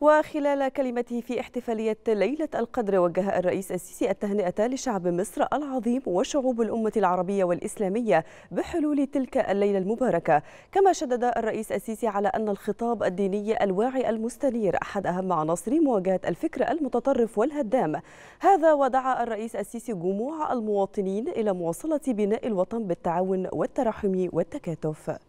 وخلال كلمته في احتفالية ليلة القدر وجه الرئيس السيسي التهنئة لشعب مصر العظيم وشعوب الأمة العربية والإسلامية بحلول تلك الليلة المباركة كما شدد الرئيس السيسي على أن الخطاب الديني الواعي المستنير أحد أهم عناصر مواجهة الفكر المتطرف والهدام هذا ودعا الرئيس السيسي جموع المواطنين إلى مواصلة بناء الوطن بالتعاون والترحم والتكاتف